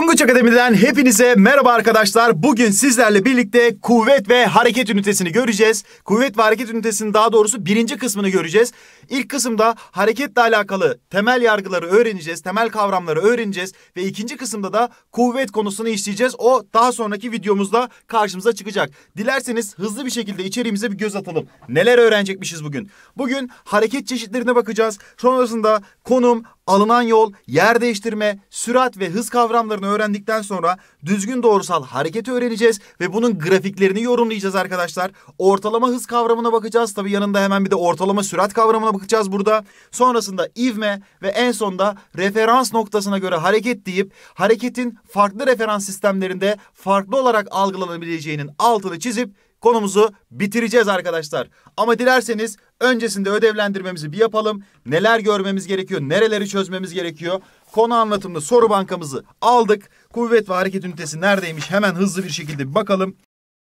Tonguç Akademi'den hepinize merhaba arkadaşlar. Bugün sizlerle birlikte kuvvet ve hareket ünitesini göreceğiz. Kuvvet ve hareket ünitesinin daha doğrusu birinci kısmını göreceğiz. İlk kısımda hareketle alakalı temel yargıları öğreneceğiz, temel kavramları öğreneceğiz. Ve ikinci kısımda da kuvvet konusunu işleyeceğiz. O daha sonraki videomuzda karşımıza çıkacak. Dilerseniz hızlı bir şekilde içeriğimize bir göz atalım. Neler öğrenecekmişiz bugün? Bugün hareket çeşitlerine bakacağız. Sonrasında konum, alınan yol, yer değiştirme, sürat ve hız kavramlarını öğrendikten sonra düzgün doğrusal hareketi öğreneceğiz ve bunun grafiklerini yorumlayacağız arkadaşlar. Ortalama hız kavramına bakacağız. Tabii yanında hemen bir de ortalama sürat kavramına bakacağız burada. Sonrasında ivme ve en sonda referans noktasına göre hareket deyip hareketin farklı referans sistemlerinde farklı olarak algılanabileceğinin altını çizip konumuzu bitireceğiz arkadaşlar. Ama dilerseniz öncesinde ödevlendirmemizi bir yapalım. Neler görmemiz gerekiyor, nereleri çözmemiz gerekiyor. Konu anlatımlı soru bankamızı aldık. Kuvvet ve hareket ünitesi neredeymiş hemen hızlı bir şekilde bir bakalım.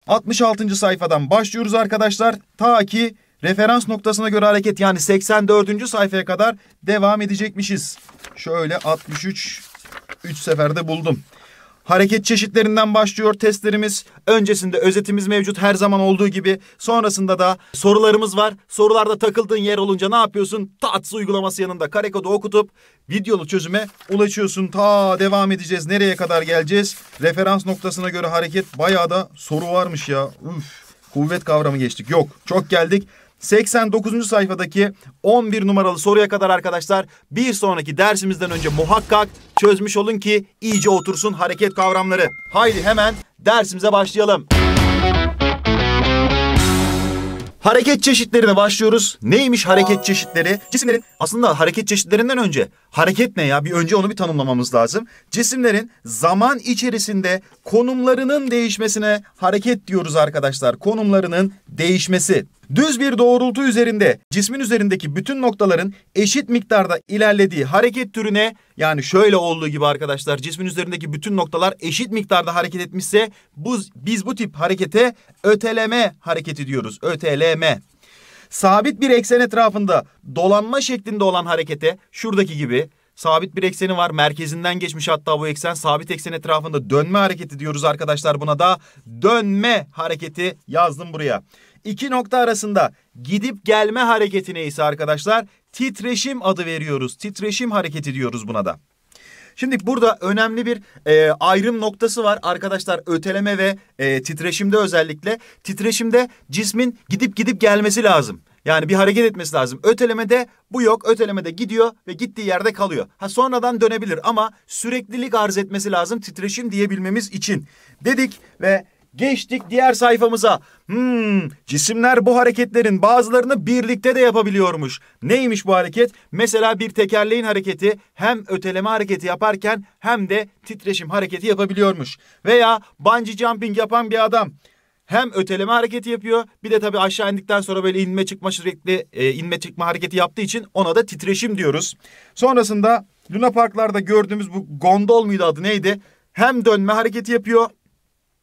66. sayfadan başlıyoruz arkadaşlar. Ta ki referans noktasına göre hareket yani 84. sayfaya kadar devam edecekmişiz. Şöyle 63 3 seferde buldum. Hareket çeşitlerinden başlıyor testlerimiz. Öncesinde özetimiz mevcut her zaman olduğu gibi. Sonrasında da sorularımız var. Sorularda takıldığın yer olunca ne yapıyorsun? Tats uygulaması yanında karekodu okutup videolu çözüme ulaşıyorsun. Ta devam edeceğiz. Nereye kadar geleceğiz? Referans noktasına göre hareket bayağı da soru varmış ya. Üf. Kuvvet kavramı geçtik. Yok. Çok geldik. 89. sayfadaki 11 numaralı soruya kadar arkadaşlar bir sonraki dersimizden önce muhakkak çözmüş olun ki iyice otursun hareket kavramları. Haydi hemen dersimize başlayalım. Hareket çeşitlerine başlıyoruz. Neymiş hareket çeşitleri? Cisimlerin aslında hareket çeşitlerinden önce hareket ne ya? Bir önce onu bir tanımlamamız lazım. Cisimlerin zaman içerisinde konumlarının değişmesine hareket diyoruz arkadaşlar. Konumlarının değişmesi. Düz bir doğrultu üzerinde cismin üzerindeki bütün noktaların eşit miktarda ilerlediği hareket türüne yani şöyle olduğu gibi arkadaşlar cismin üzerindeki bütün noktalar eşit miktarda hareket etmişse bu, biz bu tip harekete öteleme hareketi diyoruz. Öteleme. Sabit bir eksen etrafında dolanma şeklinde olan harekete şuradaki gibi sabit bir ekseni var. Merkezinden geçmiş hatta bu eksen sabit eksen etrafında dönme hareketi diyoruz arkadaşlar buna da dönme hareketi yazdım buraya iki nokta arasında gidip gelme hareketine ise arkadaşlar titreşim adı veriyoruz. Titreşim hareketi diyoruz buna da. Şimdi burada önemli bir e, ayrım noktası var arkadaşlar öteleme ve e, titreşimde özellikle titreşimde cismin gidip gidip gelmesi lazım. Yani bir hareket etmesi lazım. Ötelemede bu yok. Ötelemede gidiyor ve gittiği yerde kalıyor. Ha sonradan dönebilir ama süreklilik arz etmesi lazım titreşim diyebilmemiz için. Dedik ve Geçtik diğer sayfamıza. Hmm, cisimler bu hareketlerin bazılarını birlikte de yapabiliyormuş. Neymiş bu hareket? Mesela bir tekerleğin hareketi hem öteleme hareketi yaparken hem de titreşim hareketi yapabiliyormuş. Veya bungee jumping yapan bir adam hem öteleme hareketi yapıyor bir de tabii aşağı indikten sonra böyle inme çıkma sürekli e, inme çıkma hareketi yaptığı için ona da titreşim diyoruz. Sonrasında Luna Parklarda gördüğümüz bu gondol muydu adı neydi? Hem dönme hareketi yapıyor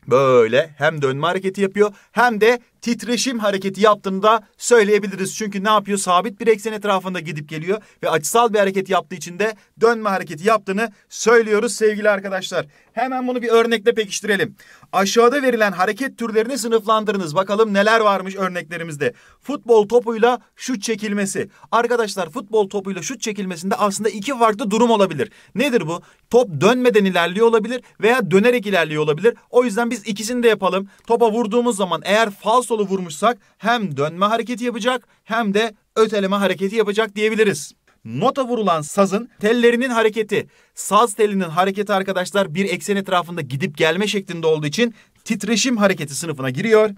Böyle hem dönme hareketi yapıyor hem de titreşim hareketi yaptığını da söyleyebiliriz. Çünkü ne yapıyor? Sabit bir eksen etrafında gidip geliyor ve açısal bir hareket yaptığı için de dönme hareketi yaptığını söylüyoruz sevgili arkadaşlar. Hemen bunu bir örnekle pekiştirelim. Aşağıda verilen hareket türlerini sınıflandırınız. Bakalım neler varmış örneklerimizde. Futbol topuyla şut çekilmesi. Arkadaşlar futbol topuyla şut çekilmesinde aslında iki farklı durum olabilir. Nedir bu? Top dönmeden ilerliyor olabilir veya dönerek ilerliyor olabilir. O yüzden biz ikisini de yapalım. Topa vurduğumuz zaman eğer falso solu vurmuşsak hem dönme hareketi yapacak hem de öteleme hareketi yapacak diyebiliriz. Nota vurulan sazın tellerinin hareketi, saz telinin hareketi arkadaşlar bir eksen etrafında gidip gelme şeklinde olduğu için titreşim hareketi sınıfına giriyor.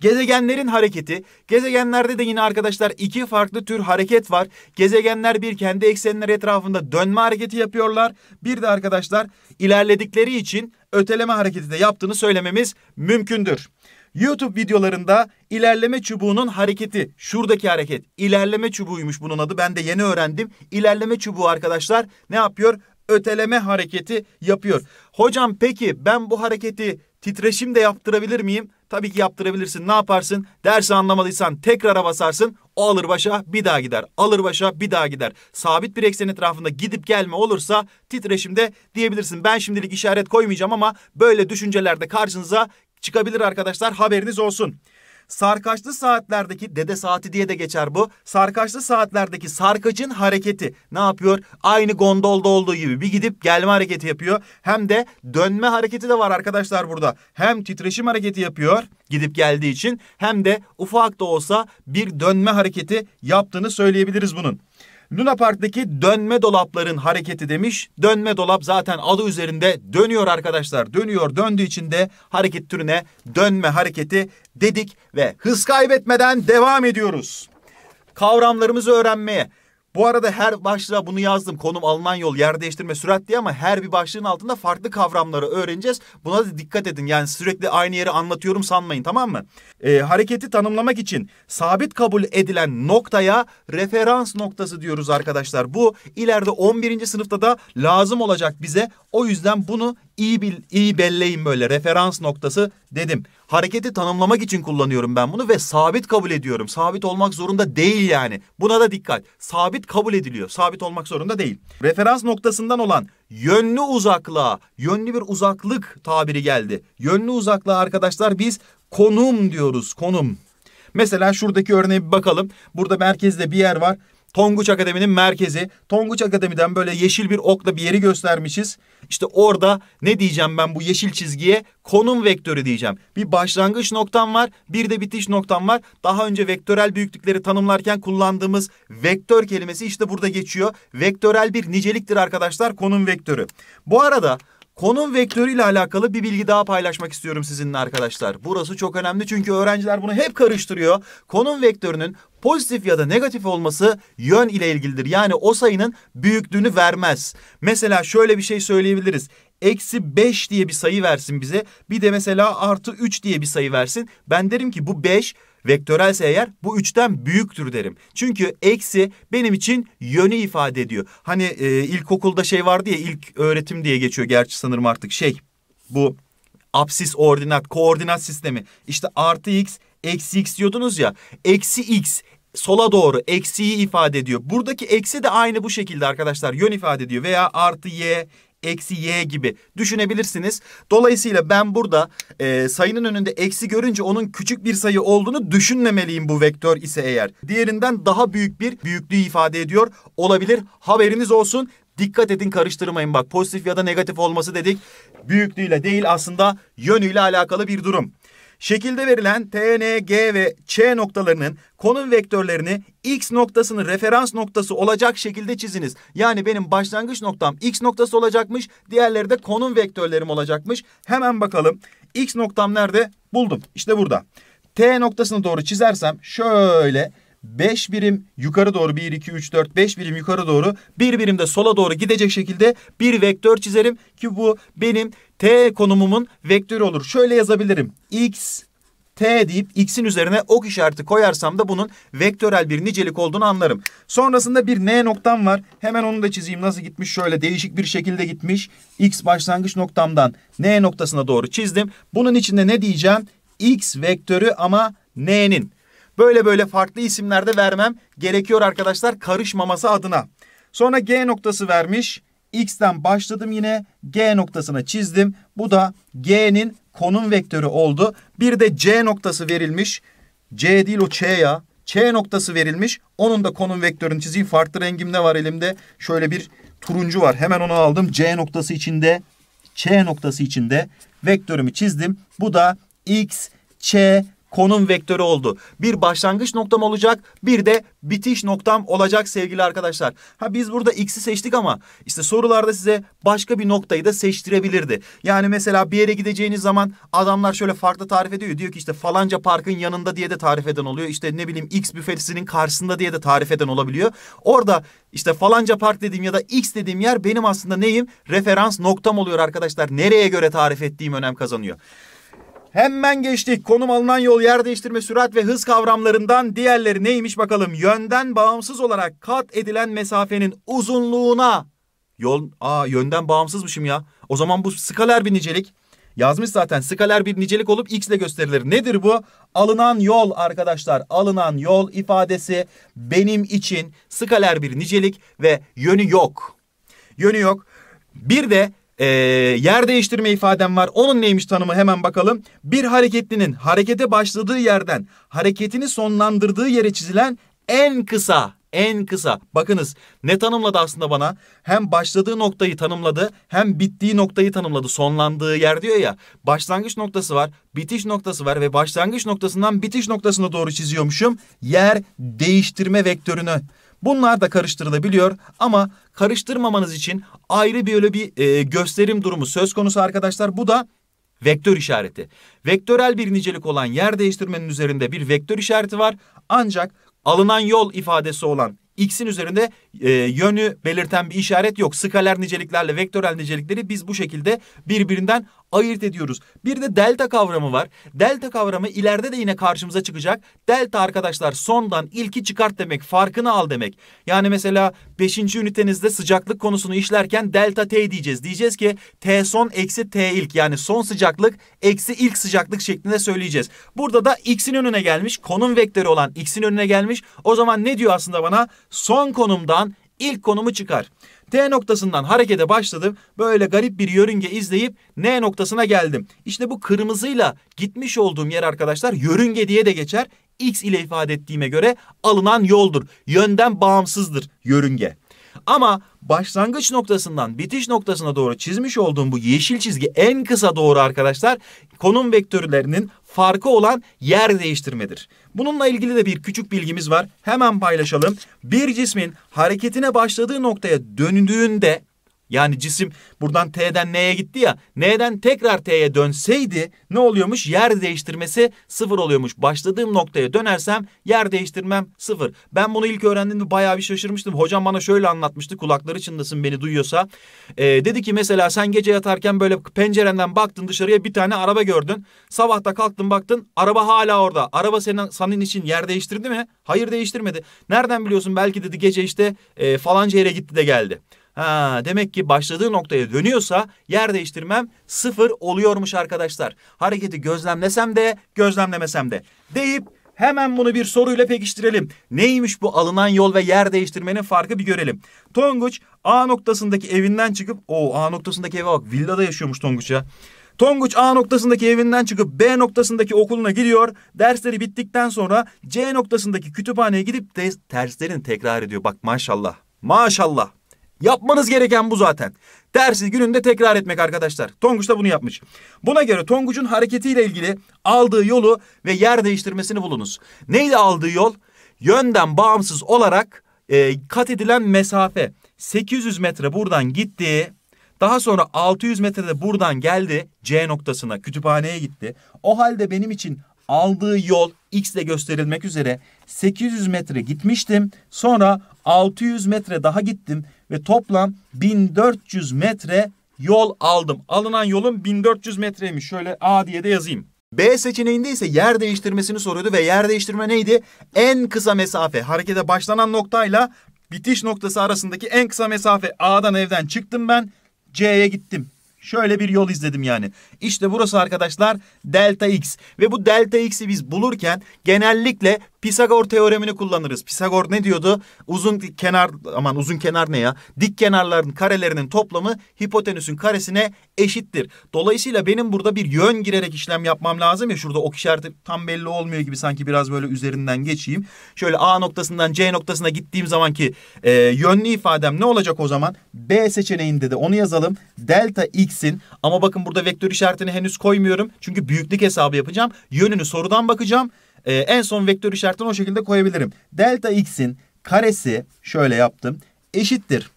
Gezegenlerin hareketi, gezegenlerde de yine arkadaşlar iki farklı tür hareket var. Gezegenler bir kendi eksenleri etrafında dönme hareketi yapıyorlar. Bir de arkadaşlar ilerledikleri için öteleme hareketi de yaptığını söylememiz mümkündür. YouTube videolarında ilerleme çubuğunun hareketi, şuradaki hareket ilerleme çubuğuymuş bunun adı. Ben de yeni öğrendim. İlerleme çubuğu arkadaşlar ne yapıyor? Öteleme hareketi yapıyor. Hocam peki ben bu hareketi titreşim de yaptırabilir miyim? Tabii ki yaptırabilirsin. Ne yaparsın? Dersi anlamadıysan tekrara basarsın. O alır başa bir daha gider. Alır başa bir daha gider. Sabit bir eksen etrafında gidip gelme olursa titreşimde diyebilirsin. Ben şimdilik işaret koymayacağım ama böyle düşüncelerde karşınıza çıkabilir arkadaşlar haberiniz olsun. Sarkaçlı saatlerdeki dede saati diye de geçer bu. Sarkaçlı saatlerdeki sarkacın hareketi ne yapıyor? Aynı gondolda olduğu gibi bir gidip gelme hareketi yapıyor. Hem de dönme hareketi de var arkadaşlar burada. Hem titreşim hareketi yapıyor gidip geldiği için hem de ufak da olsa bir dönme hareketi yaptığını söyleyebiliriz bunun. Luna Park'taki dönme dolapların hareketi demiş. Dönme dolap zaten adı üzerinde dönüyor arkadaşlar. Dönüyor döndüğü için de hareket türüne dönme hareketi dedik ve hız kaybetmeden devam ediyoruz. Kavramlarımızı öğrenmeye. Bu arada her başlığa bunu yazdım. Konum alınan yol, yer değiştirme, sürat diye ama her bir başlığın altında farklı kavramları öğreneceğiz. Buna da dikkat edin. Yani sürekli aynı yeri anlatıyorum sanmayın tamam mı? Ee, hareketi tanımlamak için sabit kabul edilen noktaya referans noktası diyoruz arkadaşlar. Bu ileride 11. sınıfta da lazım olacak bize. O yüzden bunu iyi, bil, iyi belleyin böyle referans noktası dedim. Hareketi tanımlamak için kullanıyorum ben bunu ve sabit kabul ediyorum. Sabit olmak zorunda değil yani. Buna da dikkat. Sabit kabul ediliyor. Sabit olmak zorunda değil. Referans noktasından olan yönlü uzaklığa, yönlü bir uzaklık tabiri geldi. Yönlü uzaklığa arkadaşlar biz konum diyoruz. Konum. Mesela şuradaki örneğe bir bakalım. Burada merkezde bir yer var. Tonguç Akademi'nin merkezi. Tonguç Akademi'den böyle yeşil bir okla bir yeri göstermişiz. İşte orada ne diyeceğim ben bu yeşil çizgiye? Konum vektörü diyeceğim. Bir başlangıç noktam var, bir de bitiş noktam var. Daha önce vektörel büyüklükleri tanımlarken kullandığımız vektör kelimesi işte burada geçiyor. Vektörel bir niceliktir arkadaşlar konum vektörü. Bu arada Konum vektörü ile alakalı bir bilgi daha paylaşmak istiyorum sizinle arkadaşlar. Burası çok önemli çünkü öğrenciler bunu hep karıştırıyor. Konum vektörünün pozitif ya da negatif olması yön ile ilgilidir. Yani o sayının büyüklüğünü vermez. Mesela şöyle bir şey söyleyebiliriz. Eksi 5 diye bir sayı versin bize. Bir de mesela artı 3 diye bir sayı versin. Ben derim ki bu 5 Vektörelse eğer bu üçten büyüktür derim. Çünkü eksi benim için yönü ifade ediyor. Hani e, ilkokulda şey vardı ya ilk öğretim diye geçiyor gerçi sanırım artık şey bu absis ordinat koordinat sistemi. İşte artı x eksi x diyordunuz ya eksi x sola doğru eksiyi ifade ediyor. Buradaki eksi de aynı bu şekilde arkadaşlar yön ifade ediyor veya artı y eksi y gibi düşünebilirsiniz. Dolayısıyla ben burada e, sayının önünde eksi görünce onun küçük bir sayı olduğunu düşünmemeliyim bu vektör ise eğer. Diğerinden daha büyük bir büyüklüğü ifade ediyor olabilir. Haberiniz olsun. Dikkat edin karıştırmayın bak pozitif ya da negatif olması dedik. Büyüklüğüyle değil aslında yönüyle alakalı bir durum. Şekilde verilen T, N, G ve Ç noktalarının konum vektörlerini x noktasını referans noktası olacak şekilde çiziniz. Yani benim başlangıç noktam x noktası olacakmış. Diğerleri de konum vektörlerim olacakmış. Hemen bakalım. X noktam nerede? Buldum. İşte burada. T noktasını doğru çizersem şöyle 5 birim yukarı doğru 1, 2, 3, 4, 5 birim yukarı doğru bir birim de sola doğru gidecek şekilde bir vektör çizerim ki bu benim t konumumun vektörü olur. Şöyle yazabilirim. x T deyip x'in üzerine ok işareti koyarsam da bunun vektörel bir nicelik olduğunu anlarım. Sonrasında bir n noktam var. Hemen onu da çizeyim. Nasıl gitmiş? Şöyle değişik bir şekilde gitmiş. X başlangıç noktamdan n noktasına doğru çizdim. Bunun içinde ne diyeceğim? X vektörü ama n'nin Böyle böyle farklı isimlerde vermem gerekiyor arkadaşlar karışmaması adına. Sonra G noktası vermiş. X'ten başladım yine G noktasına çizdim. Bu da G'nin konum vektörü oldu. Bir de C noktası verilmiş. C değil o Ç ya. Ç noktası verilmiş. Onun da konum vektörünü çizeyim. Farklı rengimde var elimde. Şöyle bir turuncu var. Hemen onu aldım. C noktası içinde. Ç noktası içinde vektörümü çizdim. Bu da X, Ç konum vektörü oldu. Bir başlangıç noktam olacak, bir de bitiş noktam olacak sevgili arkadaşlar. Ha biz burada x'i seçtik ama işte sorularda size başka bir noktayı da seçtirebilirdi. Yani mesela bir yere gideceğiniz zaman adamlar şöyle farklı tarif ediyor. Diyor ki işte falanca parkın yanında diye de tarif eden oluyor. İşte ne bileyim x büfesinin karşısında diye de tarif eden olabiliyor. Orada işte falanca park dediğim ya da x dediğim yer benim aslında neyim? Referans noktam oluyor arkadaşlar. Nereye göre tarif ettiğim önem kazanıyor. Hemen geçtik. Konum alınan yol yer değiştirme sürat ve hız kavramlarından diğerleri neymiş bakalım. Yönden bağımsız olarak kat edilen mesafenin uzunluğuna yol aa yönden bağımsızmışım ya. O zaman bu skaler bir nicelik. Yazmış zaten skaler bir nicelik olup x ile gösterilir. Nedir bu? Alınan yol arkadaşlar. Alınan yol ifadesi benim için skaler bir nicelik ve yönü yok. Yönü yok. Bir de e, yer değiştirme ifadem var. Onun neymiş tanımı hemen bakalım. Bir hareketlinin harekete başladığı yerden hareketini sonlandırdığı yere çizilen en kısa en kısa. Bakınız ne tanımladı aslında bana? Hem başladığı noktayı tanımladı hem bittiği noktayı tanımladı. Sonlandığı yer diyor ya. Başlangıç noktası var, bitiş noktası var ve başlangıç noktasından bitiş noktasına doğru çiziyormuşum. Yer değiştirme vektörünü. Bunlar da karıştırılabiliyor ama karıştırmamanız için ayrı bir öyle bir e, gösterim durumu söz konusu arkadaşlar. Bu da vektör işareti. Vektörel bir nicelik olan yer değiştirmenin üzerinde bir vektör işareti var. Ancak alınan yol ifadesi olan x'in üzerinde e, yönü belirten bir işaret yok. Skaler niceliklerle vektörel nicelikleri biz bu şekilde birbirinden ayırt ediyoruz. Bir de delta kavramı var. Delta kavramı ileride de yine karşımıza çıkacak. Delta arkadaşlar sondan ilki çıkart demek, farkını al demek. Yani mesela 5. ünitenizde sıcaklık konusunu işlerken delta T diyeceğiz. Diyeceğiz ki T son eksi T ilk yani son sıcaklık eksi ilk sıcaklık şeklinde söyleyeceğiz. Burada da x'in önüne gelmiş konum vektörü olan x'in önüne gelmiş. O zaman ne diyor aslında bana? Son konumdan ilk konumu çıkar. T noktasından harekete başladım. Böyle garip bir yörünge izleyip N noktasına geldim. İşte bu kırmızıyla gitmiş olduğum yer arkadaşlar yörünge diye de geçer. X ile ifade ettiğime göre alınan yoldur. Yönden bağımsızdır yörünge. Ama başlangıç noktasından bitiş noktasına doğru çizmiş olduğum bu yeşil çizgi en kısa doğru arkadaşlar konum vektörlerinin farkı olan yer değiştirmedir. Bununla ilgili de bir küçük bilgimiz var. Hemen paylaşalım. Bir cismin hareketine başladığı noktaya döndüğünde yani cisim buradan T'den N'ye gitti ya. N'den tekrar T'ye dönseydi ne oluyormuş? Yer değiştirmesi sıfır oluyormuş. Başladığım noktaya dönersem yer değiştirmem sıfır. Ben bunu ilk öğrendiğimde bayağı bir şaşırmıştım. Hocam bana şöyle anlatmıştı. Kulakları çınlasın beni duyuyorsa. Ee, dedi ki mesela sen gece yatarken böyle pencerenden baktın dışarıya bir tane araba gördün. Sabah da kalktın baktın araba hala orada. Araba senin, senin için yer değiştirdi mi? Hayır değiştirmedi. Nereden biliyorsun? Belki dedi gece işte e, falanca yere gitti de geldi. Ha, demek ki başladığı noktaya dönüyorsa yer değiştirmem sıfır oluyormuş arkadaşlar. Hareketi gözlemlesem de gözlemlemesem de deyip hemen bunu bir soruyla pekiştirelim. Neymiş bu alınan yol ve yer değiştirmenin farkı bir görelim. Tonguç A noktasındaki evinden çıkıp o A noktasındaki eve bak villada yaşıyormuş Tonguç ya. Tonguç A noktasındaki evinden çıkıp B noktasındaki okuluna gidiyor. Dersleri bittikten sonra C noktasındaki kütüphaneye gidip de derslerini tekrar ediyor. Bak maşallah. Maşallah. Yapmanız gereken bu zaten. Dersi gününde tekrar etmek arkadaşlar. Tonguç da bunu yapmış. Buna göre Tonguç'un hareketiyle ilgili aldığı yolu ve yer değiştirmesini bulunuz. Neydi aldığı yol? Yönden bağımsız olarak e, kat edilen mesafe. 800 metre buradan gitti. Daha sonra 600 metrede buradan geldi C noktasına kütüphaneye gitti. O halde benim için aldığı yol X ile gösterilmek üzere 800 metre gitmiştim. Sonra 600 metre daha gittim ve toplam 1400 metre yol aldım. Alınan yolun 1400 metreymiş. Şöyle A diye de yazayım. B seçeneğinde ise yer değiştirmesini soruyordu ve yer değiştirme neydi? En kısa mesafe harekete başlanan noktayla bitiş noktası arasındaki en kısa mesafe A'dan evden çıktım ben C'ye gittim. Şöyle bir yol izledim yani. İşte burası arkadaşlar delta x ve bu delta x'i biz bulurken genellikle Pisagor teoremini kullanırız. Pisagor ne diyordu? Uzun kenar aman uzun kenar ne ya? Dik kenarların karelerinin toplamı hipotenüsün karesine eşittir. Dolayısıyla benim burada bir yön girerek işlem yapmam lazım ya. Şurada ok işareti tam belli olmuyor gibi sanki biraz böyle üzerinden geçeyim. Şöyle A noktasından C noktasına gittiğim zamanki e, yönlü ifadem ne olacak o zaman? B seçeneğinde de onu yazalım. Delta x'in ama bakın burada vektör işaretini henüz koymuyorum. Çünkü büyüklük hesabı yapacağım. Yönünü sorudan bakacağım. E, en son vektör işaretini o şekilde koyabilirim. Delta x'in karesi şöyle yaptım. Eşittir.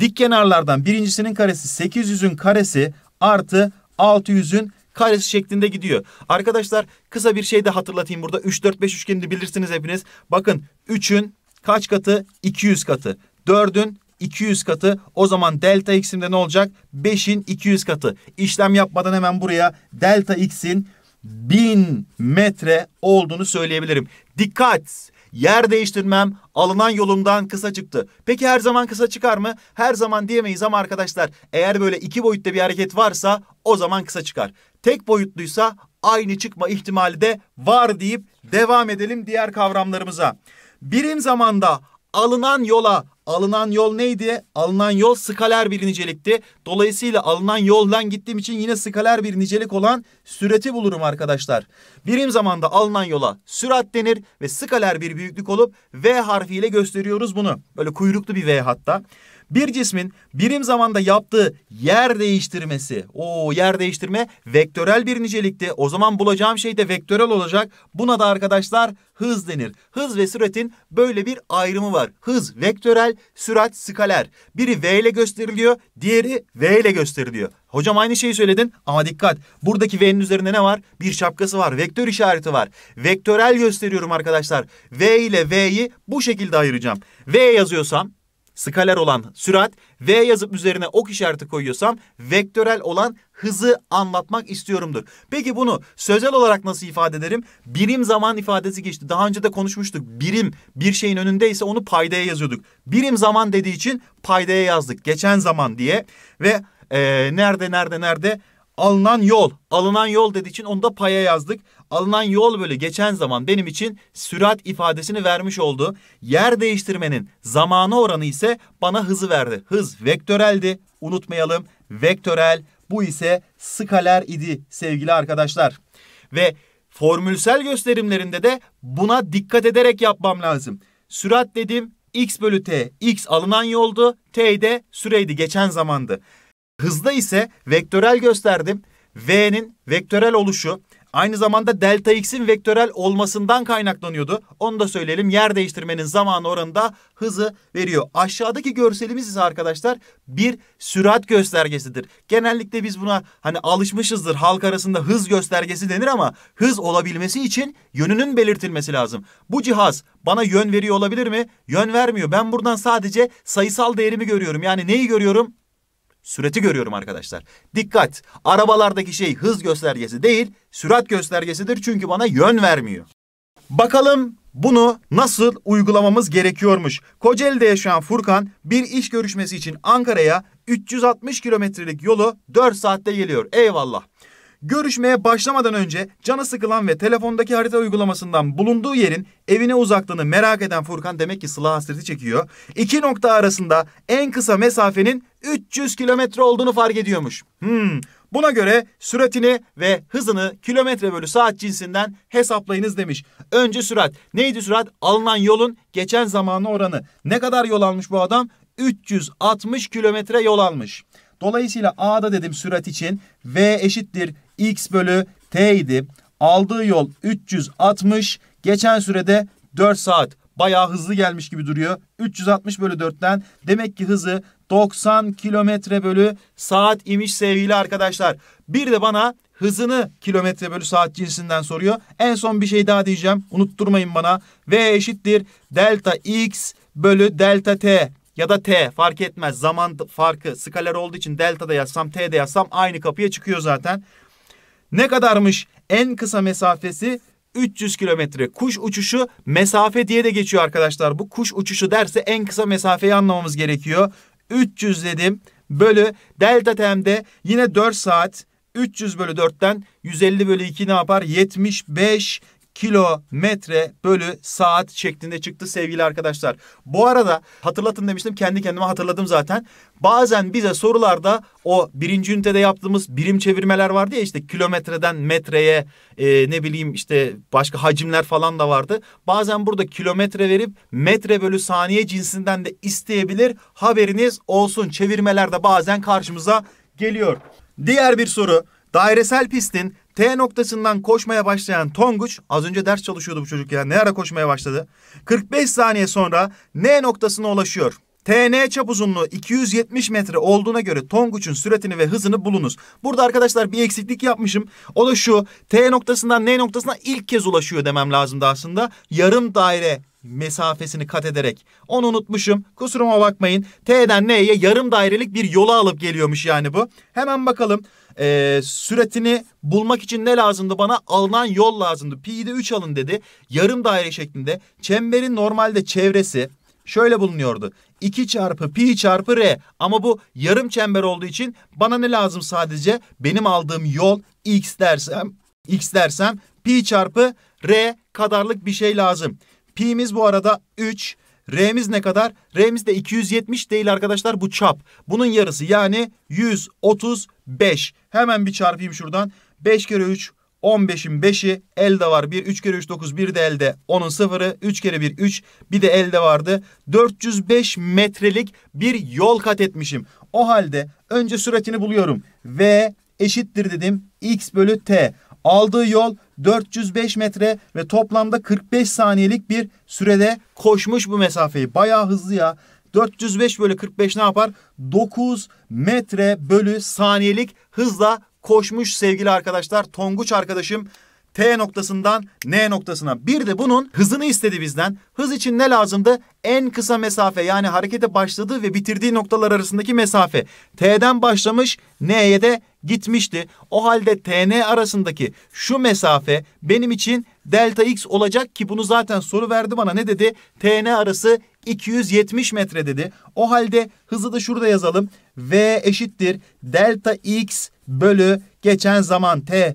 Dik kenarlardan birincisinin karesi 800'ün karesi artı 600'ün karesi şeklinde gidiyor. Arkadaşlar kısa bir şey de hatırlatayım burada. 3, 4, 5 üçgenini bilirsiniz hepiniz. Bakın 3'ün kaç katı? 200 katı. 4'ün 200 katı. O zaman delta x'imde ne olacak? 5'in 200 katı. İşlem yapmadan hemen buraya delta x'in bin metre olduğunu söyleyebilirim. Dikkat! Yer değiştirmem alınan yolumdan kısa çıktı. Peki her zaman kısa çıkar mı? Her zaman diyemeyiz ama arkadaşlar eğer böyle iki boyutta bir hareket varsa o zaman kısa çıkar. Tek boyutluysa aynı çıkma ihtimali de var deyip devam edelim diğer kavramlarımıza. Birim zamanda alınan yola Alınan yol neydi? Alınan yol skaler bir nicelikti. Dolayısıyla alınan yoldan gittiğim için yine skaler bir nicelik olan süreti bulurum arkadaşlar. Birim zamanda alınan yola sürat denir ve skaler bir büyüklük olup V harfiyle gösteriyoruz bunu. Böyle kuyruklu bir V hatta. Bir cismin birim zamanda yaptığı yer değiştirmesi. O yer değiştirme vektörel bir nicelikti. O zaman bulacağım şey de vektörel olacak. Buna da arkadaşlar hız denir. Hız ve süratin böyle bir ayrımı var. Hız vektörel, sürat skaler. Biri v ile gösteriliyor, diğeri v ile gösteriliyor. Hocam aynı şeyi söyledin ama dikkat. Buradaki V'nin üzerinde ne var? Bir şapkası var. Vektör işareti var. Vektörel gösteriyorum arkadaşlar. V ile V'yi bu şekilde ayıracağım. V yazıyorsam skaler olan sürat, V yazıp üzerine ok işareti koyuyorsam vektörel olan hızı anlatmak istiyorumdur. Peki bunu sözel olarak nasıl ifade ederim? Birim zaman ifadesi geçti. Daha önce de konuşmuştuk. Birim bir şeyin önündeyse onu paydaya yazıyorduk. Birim zaman dediği için paydaya yazdık. Geçen zaman diye ve e, nerede nerede nerede alınan yol. Alınan yol dediği için onu da paya yazdık. Alınan yol böyle geçen zaman benim için sürat ifadesini vermiş oldu. Yer değiştirmenin zamanı oranı ise bana hızı verdi. Hız vektöreldi. Unutmayalım. Vektörel. Bu ise skaler idi sevgili arkadaşlar. Ve formülsel gösterimlerinde de buna dikkat ederek yapmam lazım. Sürat dedim x bölü t. x alınan yoldu. t de süreydi geçen zamandı. Hızda ise vektörel gösterdim. V'nin vektörel oluşu aynı zamanda delta x'in vektörel olmasından kaynaklanıyordu. Onu da söyleyelim. Yer değiştirmenin zaman oranında hızı veriyor. Aşağıdaki görselimiz ise arkadaşlar bir sürat göstergesidir. Genellikle biz buna hani alışmışızdır. Halk arasında hız göstergesi denir ama hız olabilmesi için yönünün belirtilmesi lazım. Bu cihaz bana yön veriyor olabilir mi? Yön vermiyor. Ben buradan sadece sayısal değerimi görüyorum. Yani neyi görüyorum? Süreti görüyorum arkadaşlar. Dikkat! Arabalardaki şey hız göstergesi değil, sürat göstergesidir çünkü bana yön vermiyor. Bakalım bunu nasıl uygulamamız gerekiyormuş. Kocaeli'de yaşayan Furkan bir iş görüşmesi için Ankara'ya 360 kilometrelik yolu 4 saatte geliyor. Eyvallah. Görüşmeye başlamadan önce canı sıkılan ve telefondaki harita uygulamasından bulunduğu yerin evine uzaklığını merak eden Furkan demek ki Sıla hasreti çekiyor. İki nokta arasında en kısa mesafenin 300 kilometre olduğunu fark ediyormuş. Hmm. Buna göre süratini ve hızını kilometre bölü saat cinsinden hesaplayınız demiş. Önce sürat. Neydi sürat? Alınan yolun geçen zamanı oranı. Ne kadar yol almış bu adam? 360 kilometre yol almış. Dolayısıyla A'da dedim sürat için V eşittir X bölü T idi. Aldığı yol 360. Geçen sürede 4 saat. Bayağı hızlı gelmiş gibi duruyor. 360 bölü 4'ten demek ki hızı 90 kilometre bölü saat imiş sevgili arkadaşlar. Bir de bana hızını kilometre bölü saat cinsinden soruyor. En son bir şey daha diyeceğim. Unutturmayın bana. V eşittir delta x bölü delta t ya da t fark etmez. Zaman farkı skaler olduğu için delta da yazsam t de yazsam aynı kapıya çıkıyor zaten. Ne kadarmış en kısa mesafesi 300 kilometre. Kuş uçuşu mesafe diye de geçiyor arkadaşlar. Bu kuş uçuşu derse en kısa mesafeyi anlamamız gerekiyor. 300 dedim bölü delta t'mde yine 4 saat 300 bölü 4'ten 150 bölü 2 ne yapar? 75 kilometre bölü saat şeklinde çıktı sevgili arkadaşlar. Bu arada hatırlatın demiştim kendi kendime hatırladım zaten. Bazen bize sorularda o birinci ünitede yaptığımız birim çevirmeler vardı ya işte kilometreden metreye e, ne bileyim işte başka hacimler falan da vardı. Bazen burada kilometre verip metre bölü saniye cinsinden de isteyebilir haberiniz olsun. çevirmelerde bazen karşımıza geliyor. Diğer bir soru dairesel pistin T noktasından koşmaya başlayan Tonguç az önce ders çalışıyordu bu çocuk ya ne ara koşmaya başladı. 45 saniye sonra N noktasına ulaşıyor. TN çap uzunluğu 270 metre olduğuna göre Tonguç'un süretini ve hızını bulunuz. Burada arkadaşlar bir eksiklik yapmışım. O da şu T noktasından N noktasına ilk kez ulaşıyor demem lazımdı aslında. Yarım daire mesafesini kat ederek. Onu unutmuşum. Kusuruma bakmayın. T'den N'ye yarım dairelik bir yola alıp geliyormuş yani bu. Hemen bakalım e, süretini bulmak için ne lazımdı bana? Alınan yol lazımdı. Pi'yi de 3 alın dedi. Yarım daire şeklinde. Çemberin normalde çevresi şöyle bulunuyordu. 2 çarpı pi çarpı r ama bu yarım çember olduğu için bana ne lazım sadece? Benim aldığım yol x dersem x dersem pi çarpı r kadarlık bir şey lazım. Pi'miz bu arada 3 R'miz ne kadar? R'miz de 270 değil arkadaşlar bu çap. Bunun yarısı yani 135. Hemen bir çarpayım şuradan. 5 kere 3 15'in 5'i elde var 1. 3 kere 3 9 1 de elde onun 0'ı. 3 kere 1 3 bir de elde vardı. 405 metrelik bir yol kat etmişim. O halde önce süratini buluyorum. V eşittir dedim. X bölü T. Aldığı yol 405 metre ve toplamda 45 saniyelik bir sürede koşmuş bu mesafeyi. Bayağı hızlı ya. 405 bölü 45 ne yapar? 9 metre bölü saniyelik hızla koşmuş sevgili arkadaşlar. Tonguç arkadaşım T noktasından N noktasına. Bir de bunun hızını istedi bizden. Hız için ne lazımdı? En kısa mesafe yani harekete başladığı ve bitirdiği noktalar arasındaki mesafe. T'den başlamış N'ye de gitmişti. O halde TN arasındaki şu mesafe benim için delta x olacak ki bunu zaten soru verdi bana ne dedi? TN arası 270 metre dedi. O halde hızı da şurada yazalım. V eşittir delta x bölü geçen zaman t.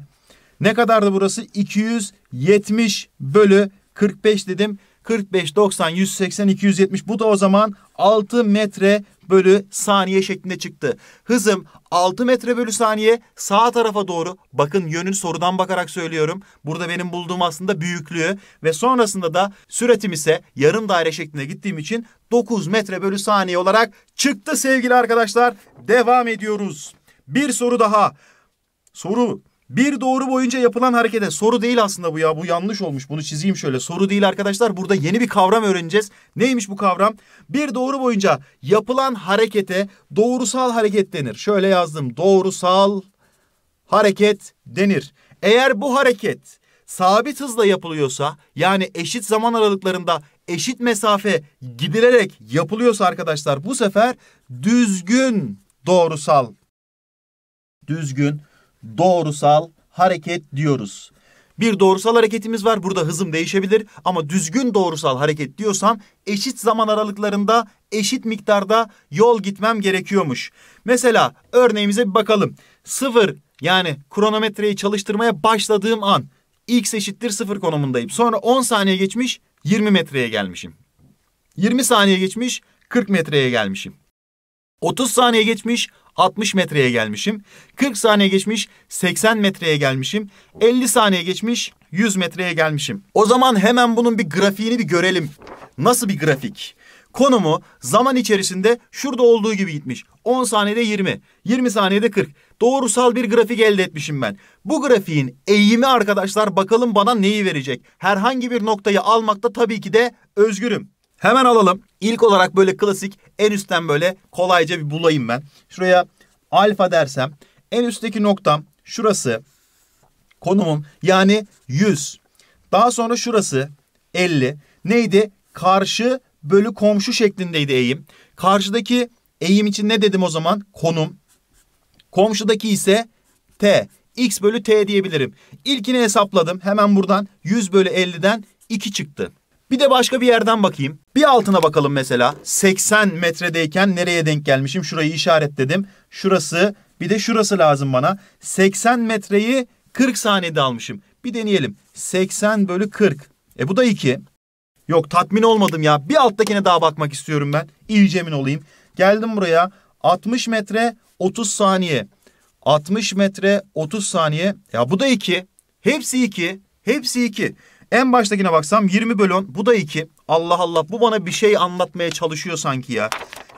Ne kadardı burası? 270 bölü 45 dedim. 45, 90, 180, 270 bu da o zaman 6 metre bölü saniye şeklinde çıktı. Hızım 6 metre bölü saniye sağ tarafa doğru bakın yönün sorudan bakarak söylüyorum. Burada benim bulduğum aslında büyüklüğü ve sonrasında da süretim ise yarım daire şeklinde gittiğim için 9 metre bölü saniye olarak çıktı sevgili arkadaşlar. Devam ediyoruz. Bir soru daha. Soru bir doğru boyunca yapılan harekete soru değil aslında bu ya bu yanlış olmuş bunu çizeyim şöyle soru değil arkadaşlar burada yeni bir kavram öğreneceğiz. Neymiş bu kavram? Bir doğru boyunca yapılan harekete doğrusal hareket denir. Şöyle yazdım doğrusal hareket denir. Eğer bu hareket sabit hızla yapılıyorsa yani eşit zaman aralıklarında eşit mesafe gidilerek yapılıyorsa arkadaşlar bu sefer düzgün doğrusal düzgün doğrusal hareket diyoruz. Bir doğrusal hareketimiz var. Burada hızım değişebilir ama düzgün doğrusal hareket diyorsam eşit zaman aralıklarında eşit miktarda yol gitmem gerekiyormuş. Mesela örneğimize bir bakalım. Sıfır yani kronometreyi çalıştırmaya başladığım an x eşittir sıfır konumundayım. Sonra 10 saniye geçmiş 20 metreye gelmişim. 20 saniye geçmiş 40 metreye gelmişim. 30 saniye geçmiş 60 metreye gelmişim. 40 saniye geçmiş 80 metreye gelmişim. 50 saniye geçmiş 100 metreye gelmişim. O zaman hemen bunun bir grafiğini bir görelim. Nasıl bir grafik? Konumu zaman içerisinde şurada olduğu gibi gitmiş. 10 saniyede 20, 20 saniyede 40. Doğrusal bir grafik elde etmişim ben. Bu grafiğin eğimi arkadaşlar bakalım bana neyi verecek. Herhangi bir noktayı almakta tabii ki de özgürüm. Hemen alalım. İlk olarak böyle klasik en üstten böyle kolayca bir bulayım ben. Şuraya alfa dersem en üstteki noktam şurası konumum yani 100. Daha sonra şurası 50. Neydi? Karşı bölü komşu şeklindeydi eğim. Karşıdaki eğim için ne dedim o zaman? Konum. Komşudaki ise t. x bölü t diyebilirim. İlkini hesapladım. Hemen buradan 100 bölü 50'den 2 çıktı. Bir de başka bir yerden bakayım. Bir altına bakalım mesela. 80 metredeyken nereye denk gelmişim? Şurayı işaretledim. Şurası bir de şurası lazım bana. 80 metreyi 40 saniyede almışım. Bir deneyelim. 80 bölü 40. E bu da 2. Yok tatmin olmadım ya. Bir alttakine daha bakmak istiyorum ben. İyice emin olayım. Geldim buraya. 60 metre 30 saniye. 60 metre 30 saniye. Ya bu da 2. Hepsi 2. Hepsi 2. En baştakine baksam 20 bölü 10. Bu da 2. Allah Allah bu bana bir şey anlatmaya çalışıyor sanki ya.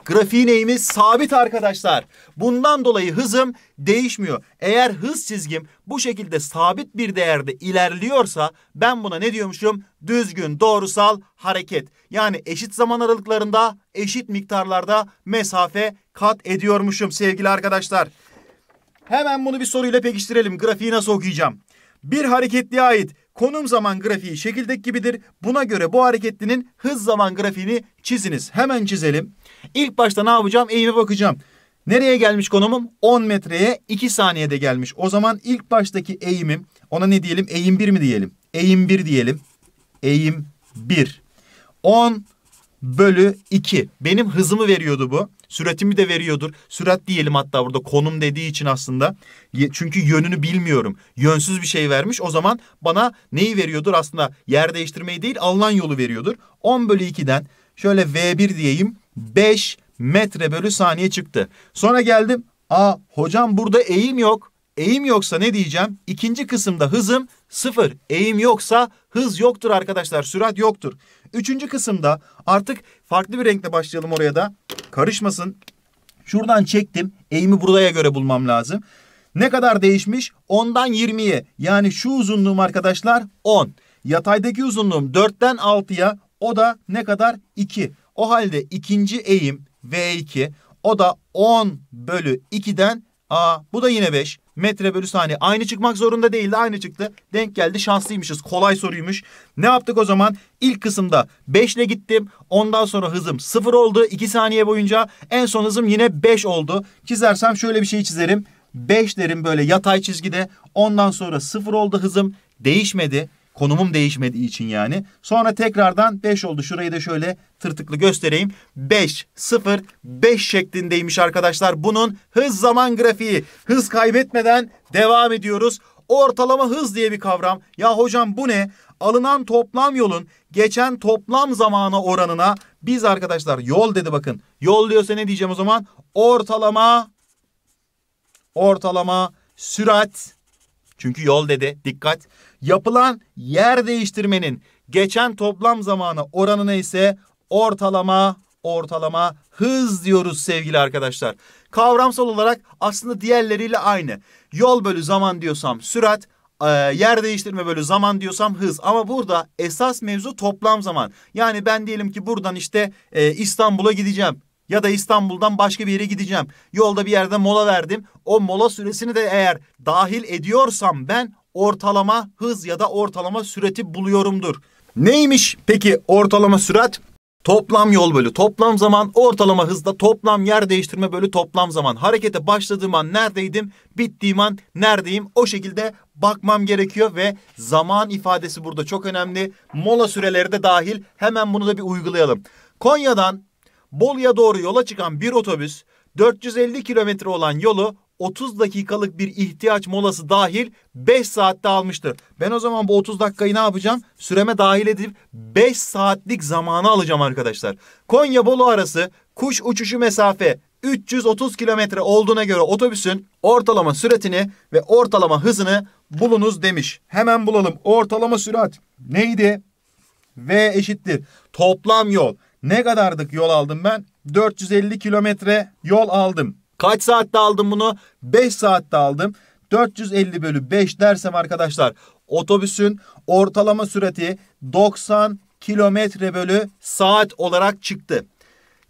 Grafiğin eğimi sabit arkadaşlar. Bundan dolayı hızım değişmiyor. Eğer hız çizgim bu şekilde sabit bir değerde ilerliyorsa ben buna ne diyormuşum? Düzgün doğrusal hareket. Yani eşit zaman aralıklarında eşit miktarlarda mesafe kat ediyormuşum sevgili arkadaşlar. Hemen bunu bir soruyla pekiştirelim. Grafiği nasıl okuyacağım? Bir hareketliğe ait Konum zaman grafiği şekildeki gibidir. Buna göre bu hareketlinin hız zaman grafiğini çiziniz. Hemen çizelim. İlk başta ne yapacağım? Eğime bakacağım. Nereye gelmiş konumum? 10 metreye 2 saniyede gelmiş. O zaman ilk baştaki eğimim ona ne diyelim? Eğim 1 mi diyelim? Eğim 1 diyelim. Eğim 1. 10 bölü 2. Benim hızımı veriyordu bu. Süratimi de veriyordur. Sürat diyelim hatta burada konum dediği için aslında. Çünkü yönünü bilmiyorum. Yönsüz bir şey vermiş. O zaman bana neyi veriyordur? Aslında yer değiştirmeyi değil alınan yolu veriyordur. 10 bölü 2'den şöyle V1 diyeyim 5 metre bölü saniye çıktı. Sonra geldim. Aa hocam burada eğim yok. Eğim yoksa ne diyeceğim? İkinci kısımda hızım sıfır. Eğim yoksa hız yoktur arkadaşlar. Sürat yoktur. Üçüncü kısımda artık farklı bir renkle başlayalım oraya da. Karışmasın. Şuradan çektim. Eğimi buraya göre bulmam lazım. Ne kadar değişmiş? 10'dan 20'ye. Yani şu uzunluğum arkadaşlar 10. Yataydaki uzunluğum 4'ten 6'ya. O da ne kadar? 2. O halde ikinci eğim V2. O da 10 bölü 2'den A. Bu da yine 5 metre bölü saniye. Aynı çıkmak zorunda değildi. Aynı çıktı. Denk geldi. Şanslıymışız. Kolay soruymuş. Ne yaptık o zaman? İlk kısımda 5 ile gittim. Ondan sonra hızım 0 oldu. 2 saniye boyunca. En son hızım yine 5 oldu. Çizersem şöyle bir şey çizerim. 5 derim böyle yatay çizgide. Ondan sonra 0 oldu hızım. Değişmedi. Konumum değişmediği için yani. Sonra tekrardan 5 oldu. Şurayı da şöyle tırtıklı göstereyim. 5, 0, 5 şeklindeymiş arkadaşlar. Bunun hız zaman grafiği. Hız kaybetmeden devam ediyoruz. Ortalama hız diye bir kavram. Ya hocam bu ne? Alınan toplam yolun geçen toplam zamana oranına biz arkadaşlar yol dedi bakın. Yol diyorsa ne diyeceğim o zaman? Ortalama ortalama sürat çünkü yol dedi dikkat Yapılan yer değiştirmenin geçen toplam zamanı oranına ise ortalama ortalama hız diyoruz sevgili arkadaşlar. Kavramsal olarak aslında diğerleriyle aynı. Yol bölü zaman diyorsam sürat, e, yer değiştirme bölü zaman diyorsam hız. Ama burada esas mevzu toplam zaman. Yani ben diyelim ki buradan işte e, İstanbul'a gideceğim. Ya da İstanbul'dan başka bir yere gideceğim. Yolda bir yerde mola verdim. O mola süresini de eğer dahil ediyorsam ben ortalama hız ya da ortalama süreti buluyorumdur. Neymiş peki ortalama sürat? Toplam yol bölü toplam zaman, ortalama hızda toplam yer değiştirme bölü toplam zaman. Harekete başladığım an neredeydim, bittiğim an neredeyim o şekilde bakmam gerekiyor ve zaman ifadesi burada çok önemli. Mola süreleri de dahil hemen bunu da bir uygulayalım. Konya'dan Bolu'ya doğru yola çıkan bir otobüs 450 kilometre olan yolu 30 dakikalık bir ihtiyaç molası dahil 5 saatte almıştır. Ben o zaman bu 30 dakikayı ne yapacağım? Süreme dahil edip 5 saatlik zamanı alacağım arkadaşlar. Konya Bolu arası kuş uçuşu mesafe 330 kilometre olduğuna göre otobüsün ortalama süratini ve ortalama hızını bulunuz demiş. Hemen bulalım. Ortalama sürat neydi? V eşittir. Toplam yol. Ne kadardık yol aldım ben? 450 kilometre yol aldım. Kaç saatte aldım bunu? 5 saatte aldım. 450 bölü 5 dersem arkadaşlar otobüsün ortalama sürati 90 kilometre bölü saat olarak çıktı.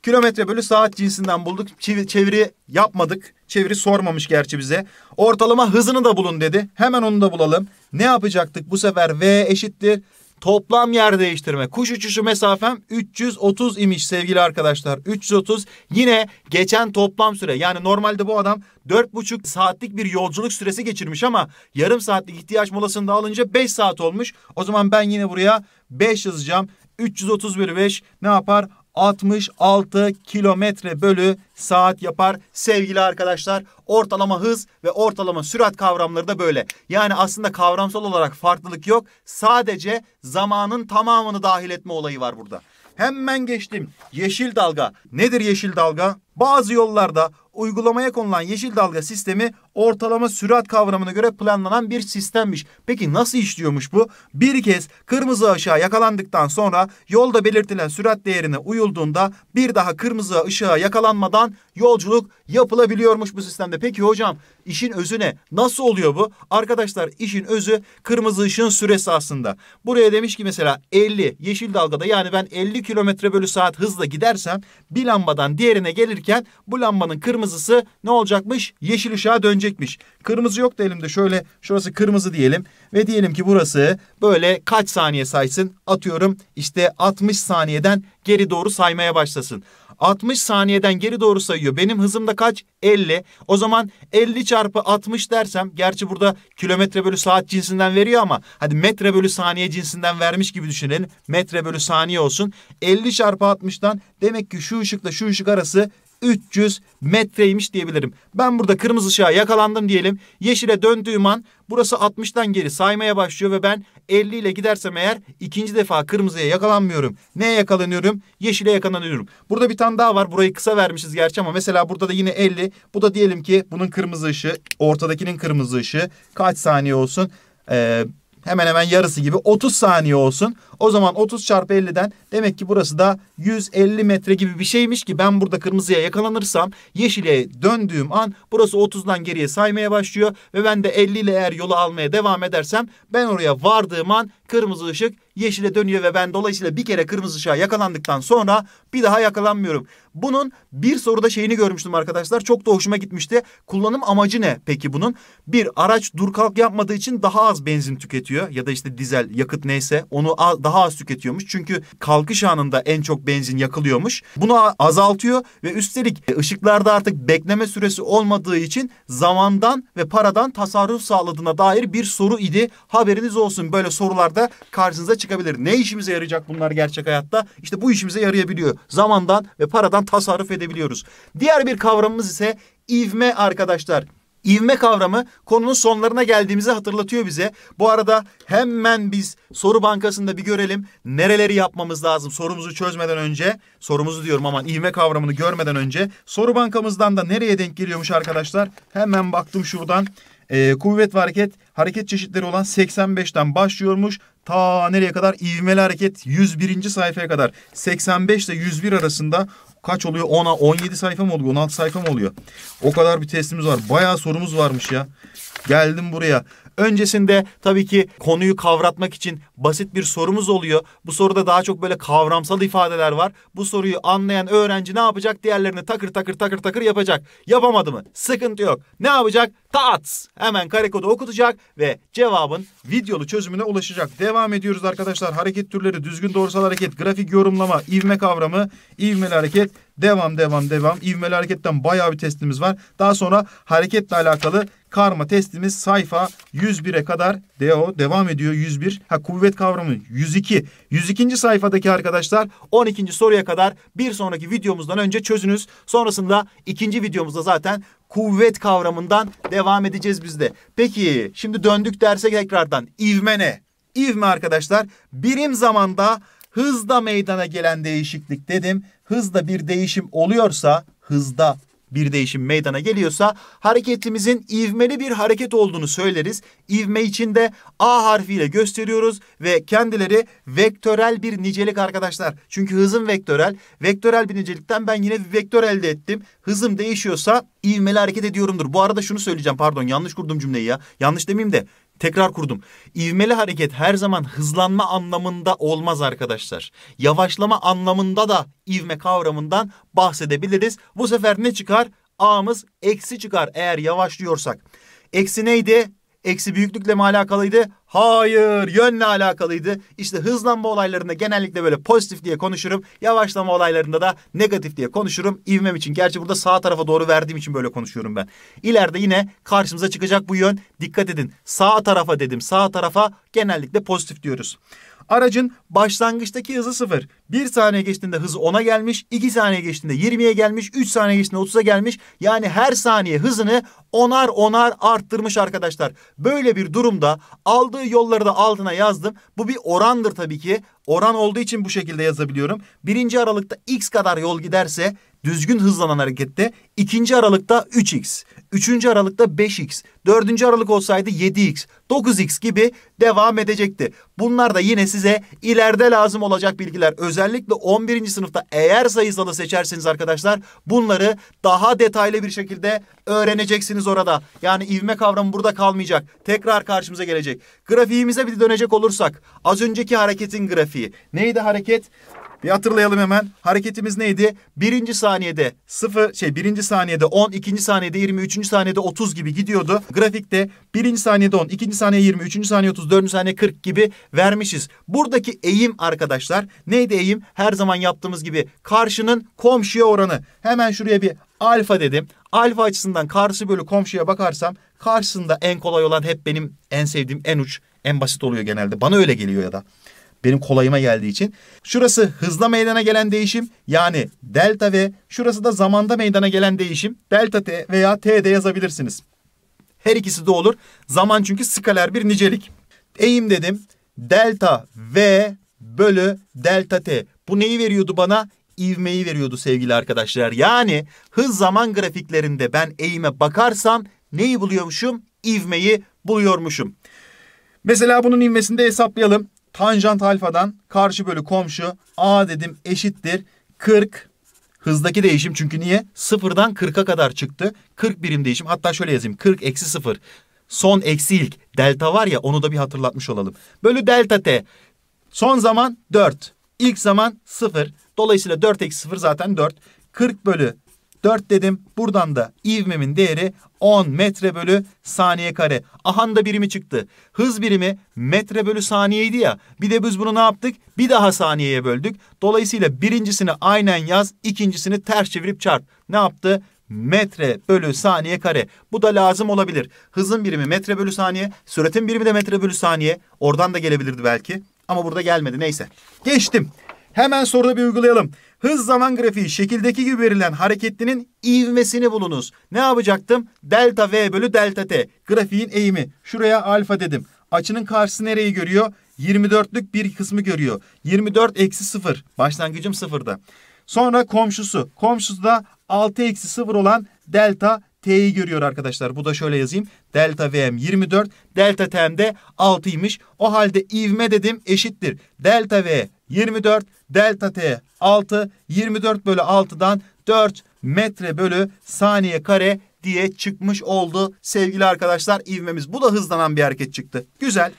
Kilometre bölü saat cinsinden bulduk. Çeviri yapmadık. Çeviri sormamış gerçi bize. Ortalama hızını da bulun dedi. Hemen onu da bulalım. Ne yapacaktık bu sefer V eşittir Toplam yer değiştirme. Kuş uçuşu mesafem 330 imiş sevgili arkadaşlar. 330 yine geçen toplam süre. Yani normalde bu adam 4,5 saatlik bir yolculuk süresi geçirmiş ama yarım saatlik ihtiyaç molasını da alınca 5 saat olmuş. O zaman ben yine buraya 5 yazacağım. 330 bölü 5 ne yapar? 66 kilometre bölü saat yapar sevgili arkadaşlar. Ortalama hız ve ortalama sürat kavramları da böyle. Yani aslında kavramsal olarak farklılık yok. Sadece zamanın tamamını dahil etme olayı var burada. Hemen geçtim. Yeşil dalga. Nedir yeşil dalga? Bazı yollarda uygulamaya konulan yeşil dalga sistemi ortalama sürat kavramına göre planlanan bir sistemmiş. Peki nasıl işliyormuş bu? Bir kez kırmızı ışığa yakalandıktan sonra yolda belirtilen sürat değerine uyulduğunda bir daha kırmızı ışığa yakalanmadan yolculuk yapılabiliyormuş bu sistemde. Peki hocam işin özü ne? Nasıl oluyor bu? Arkadaşlar işin özü kırmızı ışığın süresi aslında. Buraya demiş ki mesela 50 yeşil dalgada yani ben 50 kilometre bölü saat hızla gidersem bir lambadan diğerine gelirken yanarken bu lambanın kırmızısı ne olacakmış? Yeşil ışığa dönecekmiş. Kırmızı yok da elimde şöyle şurası kırmızı diyelim ve diyelim ki burası böyle kaç saniye saysın? Atıyorum işte 60 saniyeden geri doğru saymaya başlasın. 60 saniyeden geri doğru sayıyor. Benim hızım da kaç? 50. O zaman 50 çarpı 60 dersem gerçi burada kilometre bölü saat cinsinden veriyor ama hadi metre bölü saniye cinsinden vermiş gibi düşünelim. Metre bölü saniye olsun. 50 çarpı 60'dan demek ki şu ışıkla şu ışık arası 300 metreymiş diyebilirim. Ben burada kırmızı ışığa yakalandım diyelim. Yeşile döndüğüm an burası 60'tan geri saymaya başlıyor ve ben 50 ile gidersem eğer ikinci defa kırmızıya yakalanmıyorum. Neye yakalanıyorum? Yeşile yakalanıyorum. Burada bir tane daha var. Burayı kısa vermişiz gerçi ama mesela burada da yine 50. Bu da diyelim ki bunun kırmızı ışığı, ortadakinin kırmızı ışığı kaç saniye olsun? Ee, hemen hemen yarısı gibi 30 saniye olsun. O zaman 30 çarpı 50'den demek ki burası da 150 metre gibi bir şeymiş ki ben burada kırmızıya yakalanırsam yeşile döndüğüm an burası 30'dan geriye saymaya başlıyor ve ben de 50 ile eğer yolu almaya devam edersem ben oraya vardığım an kırmızı ışık yeşile dönüyor ve ben dolayısıyla bir kere kırmızı ışığa yakalandıktan sonra bir daha yakalanmıyorum. Bunun bir soruda şeyini görmüştüm arkadaşlar. Çok da hoşuma gitmişti. Kullanım amacı ne peki bunun? Bir araç dur kalk yapmadığı için daha az benzin tüketiyor ya da işte dizel yakıt neyse onu daha az tüketiyormuş. Çünkü kalkış anında en çok benzin yakılıyormuş. Bunu azaltıyor ve üstelik ışıklarda artık bekleme süresi olmadığı için zamandan ve paradan tasarruf sağladığına dair bir soru idi. Haberiniz olsun böyle sorularda karşınıza çıkıyor çıkabilir. Ne işimize yarayacak bunlar gerçek hayatta? İşte bu işimize yarayabiliyor. Zamandan ve paradan tasarruf edebiliyoruz. Diğer bir kavramımız ise ivme arkadaşlar. İvme kavramı konunun sonlarına geldiğimizi hatırlatıyor bize. Bu arada hemen biz soru bankasında bir görelim. Nereleri yapmamız lazım sorumuzu çözmeden önce. Sorumuzu diyorum aman ivme kavramını görmeden önce. Soru bankamızdan da nereye denk geliyormuş arkadaşlar? Hemen baktım şuradan e, kuvvet ve hareket hareket çeşitleri olan 85'ten başlıyormuş. Ta nereye kadar? İvmeli hareket 101. sayfaya kadar. 85 ile 101 arasında kaç oluyor? 10'a 17 sayfa mı oluyor? 16 sayfa mı oluyor? O kadar bir testimiz var. Bayağı sorumuz varmış ya. Geldim buraya. Öncesinde tabii ki konuyu kavratmak için basit bir sorumuz oluyor. Bu soruda daha çok böyle kavramsal ifadeler var. Bu soruyu anlayan öğrenci ne yapacak? Diğerlerini takır takır takır takır yapacak. Yapamadı mı? Sıkıntı yok. Ne yapacak? Tats! Hemen karekodu okutacak ve cevabın videolu çözümüne ulaşacak. Devam ediyoruz arkadaşlar. Hareket türleri, düzgün doğrusal hareket, grafik yorumlama, ivme kavramı, ivmeli hareket, devam devam devam. İvmeli hareketten bayağı bir testimiz var. Daha sonra hareketle alakalı Karma testimiz sayfa 101'e kadar DO devam ediyor 101. Ha kuvvet kavramı 102. 102. sayfadaki arkadaşlar 12. soruya kadar bir sonraki videomuzdan önce çözünüz. Sonrasında ikinci videomuzda zaten kuvvet kavramından devam edeceğiz biz de. Peki şimdi döndük derse tekrardan ivme ne? İvme arkadaşlar birim zamanda hızda meydana gelen değişiklik dedim. Hızda bir değişim oluyorsa hızda bir değişim meydana geliyorsa hareketimizin ivmeli bir hareket olduğunu söyleriz. İvme için de A harfiyle gösteriyoruz ve kendileri vektörel bir nicelik arkadaşlar. Çünkü hızım vektörel. Vektörel bir nicelikten ben yine bir vektör elde ettim. Hızım değişiyorsa ivmeli hareket ediyorumdur. Bu arada şunu söyleyeceğim pardon yanlış kurdum cümleyi ya. Yanlış demeyeyim de Tekrar kurdum. İvmeli hareket her zaman hızlanma anlamında olmaz arkadaşlar. Yavaşlama anlamında da ivme kavramından bahsedebiliriz. Bu sefer ne çıkar? A'mız eksi çıkar eğer yavaşlıyorsak. Eksi neydi? Eksi büyüklükle mi alakalıydı? Hayır, yönle alakalıydı. İşte hızlanma olaylarında genellikle böyle pozitif diye konuşurum. Yavaşlama olaylarında da negatif diye konuşurum. İvmem için. Gerçi burada sağ tarafa doğru verdiğim için böyle konuşuyorum ben. İleride yine karşımıza çıkacak bu yön. Dikkat edin. Sağ tarafa dedim. Sağ tarafa genellikle pozitif diyoruz. Aracın başlangıçtaki hızı sıfır. Bir saniye geçtiğinde hızı 10'a gelmiş. 2 saniye geçtiğinde 20'ye gelmiş. 3 saniye geçtiğinde 30'a gelmiş. Yani her saniye hızını onar onar arttırmış arkadaşlar. Böyle bir durumda aldığı yolları da altına yazdım. Bu bir orandır tabii ki. Oran olduğu için bu şekilde yazabiliyorum. Birinci aralıkta x kadar yol giderse düzgün hızlanan harekette ikinci aralıkta 3x, üçüncü aralıkta 5x, dördüncü aralık olsaydı 7x, 9x gibi devam edecekti. Bunlar da yine size ileride lazım olacak bilgiler. Özellikle 11. sınıfta eğer sayısalı seçerseniz arkadaşlar bunları daha detaylı bir şekilde öğreneceksiniz orada. Yani ivme kavramı burada kalmayacak. Tekrar karşımıza gelecek. Grafiğimize bir dönecek olursak az önceki hareketin grafiği. Neydi hareket? Bir hatırlayalım hemen. Hareketimiz neydi? Birinci saniyede sıfır şey birinci saniyede 10, ikinci saniyede 20, üçüncü saniyede 30 gibi gidiyordu. Grafikte birinci saniyede 10, ikinci saniye 20, üçüncü saniye 30, dördüncü saniye 40 gibi vermişiz. Buradaki eğim arkadaşlar neydi eğim? Her zaman yaptığımız gibi karşının komşuya oranı. Hemen şuraya bir alfa dedim. Alfa açısından karşı bölü komşuya bakarsam karşısında en kolay olan hep benim en sevdiğim en uç en basit oluyor genelde. Bana öyle geliyor ya da benim kolayıma geldiği için. Şurası hızla meydana gelen değişim yani delta v. Şurası da zamanda meydana gelen değişim delta t veya t de yazabilirsiniz. Her ikisi de olur. Zaman çünkü skaler bir nicelik. Eğim dedim. Delta v bölü delta t. Bu neyi veriyordu bana? İvmeyi veriyordu sevgili arkadaşlar. Yani hız zaman grafiklerinde ben eğime bakarsam neyi buluyormuşum? İvmeyi buluyormuşum. Mesela bunun ivmesini de hesaplayalım. Tanjant alfadan karşı bölü komşu A dedim eşittir 40 Hızdaki değişim çünkü niye? Sıfırdan 40'a kadar çıktı. 40 birim değişim. Hatta şöyle yazayım. 40 eksi 0. Son eksi ilk. Delta var ya onu da bir hatırlatmış olalım. Bölü delta t. Son zaman 4. ilk zaman 0. Dolayısıyla 4 eksi 0 zaten 4. 40 bölü 4 dedim. Buradan da ivmemin değeri 10 metre bölü saniye kare. Ahan da birimi çıktı. Hız birimi metre bölü saniyeydi ya. Bir de biz bunu ne yaptık? Bir daha saniyeye böldük. Dolayısıyla birincisini aynen yaz, ikincisini ters çevirip çarp. Ne yaptı? metre bölü saniye kare. Bu da lazım olabilir. Hızın birimi metre bölü saniye, süretin birimi de metre bölü saniye. Oradan da gelebilirdi belki ama burada gelmedi neyse. Geçtim. Hemen soruda bir uygulayalım. Hız zaman grafiği şekildeki gibi verilen hareketlinin ivmesini bulunuz. Ne yapacaktım? Delta V bölü delta T. Grafiğin eğimi. Şuraya alfa dedim. Açının karşısı nereyi görüyor? 24'lük bir kısmı görüyor. 24 eksi 0. Başlangıcım 0'da. Sonra komşusu. Komşusu da 6 eksi 0 olan delta T'yi görüyor arkadaşlar. Bu da şöyle yazayım. Delta VM 24. Delta T'm de 6'ymış. O halde ivme dedim eşittir. Delta V 24 delta t 6 24 bölü 6'dan 4 metre bölü saniye kare diye çıkmış oldu sevgili arkadaşlar ivmemiz. Bu da hızlanan bir hareket çıktı. Güzel.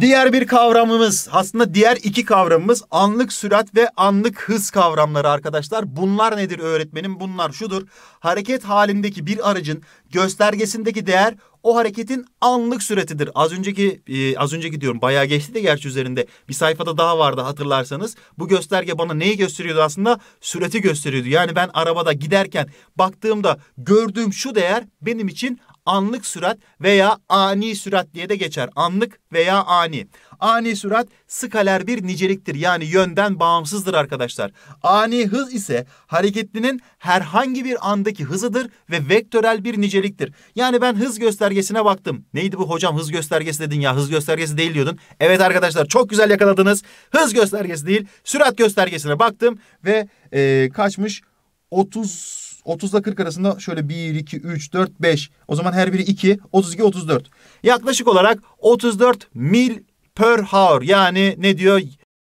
Diğer bir kavramımız aslında diğer iki kavramımız anlık sürat ve anlık hız kavramları arkadaşlar. Bunlar nedir öğretmenim? Bunlar şudur. Hareket halindeki bir aracın göstergesindeki değer o hareketin anlık süretidir. Az önceki e, az önceki diyorum bayağı geçti de gerçi üzerinde bir sayfada daha vardı hatırlarsanız. Bu gösterge bana neyi gösteriyordu aslında? Süreti gösteriyordu. Yani ben arabada giderken baktığımda gördüğüm şu değer benim için anlık sürat veya ani sürat diye de geçer. Anlık veya ani. Ani sürat skaler bir niceliktir. Yani yönden bağımsızdır arkadaşlar. Ani hız ise hareketlinin herhangi bir andaki hızıdır ve vektörel bir niceliktir. Yani ben hız göstergesine baktım. Neydi bu hocam hız göstergesi dedin ya hız göstergesi değil diyordun. Evet arkadaşlar çok güzel yakaladınız. Hız göstergesi değil sürat göstergesine baktım ve ee, kaçmış 30 30 ile 40 arasında şöyle 1, 2, 3, 4, 5. O zaman her biri 2, 32, 34. Yaklaşık olarak 34 mil per hour yani ne diyor?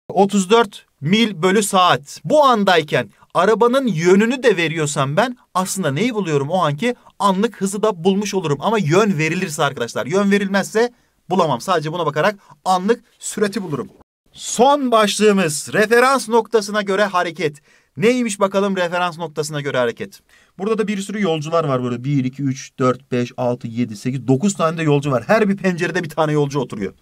34 mil bölü saat. Bu andayken arabanın yönünü de veriyorsam ben aslında neyi buluyorum o anki anlık hızı da bulmuş olurum. Ama yön verilirse arkadaşlar yön verilmezse bulamam. Sadece buna bakarak anlık sürati bulurum. Son başlığımız referans noktasına göre hareket. Neymiş bakalım referans noktasına göre hareket. Burada da bir sürü yolcular var böyle. 1, 2, 3, 4, 5, 6, 7, 8, 9 tane de yolcu var. Her bir pencerede bir tane yolcu oturuyor.